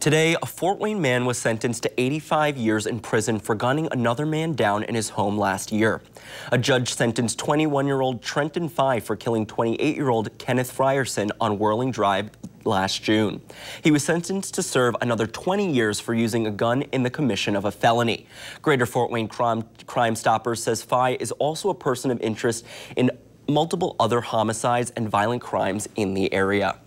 Today, a Fort Wayne man was sentenced to 85 years in prison for gunning another man down in his home last year. A judge sentenced 21-year-old Trenton Fye for killing 28-year-old Kenneth Frierson on Whirling Drive last June. He was sentenced to serve another 20 years for using a gun in the commission of a felony. Greater Fort Wayne Crime, Crime Stoppers says Fye is also a person of interest in multiple other homicides and violent crimes in the area.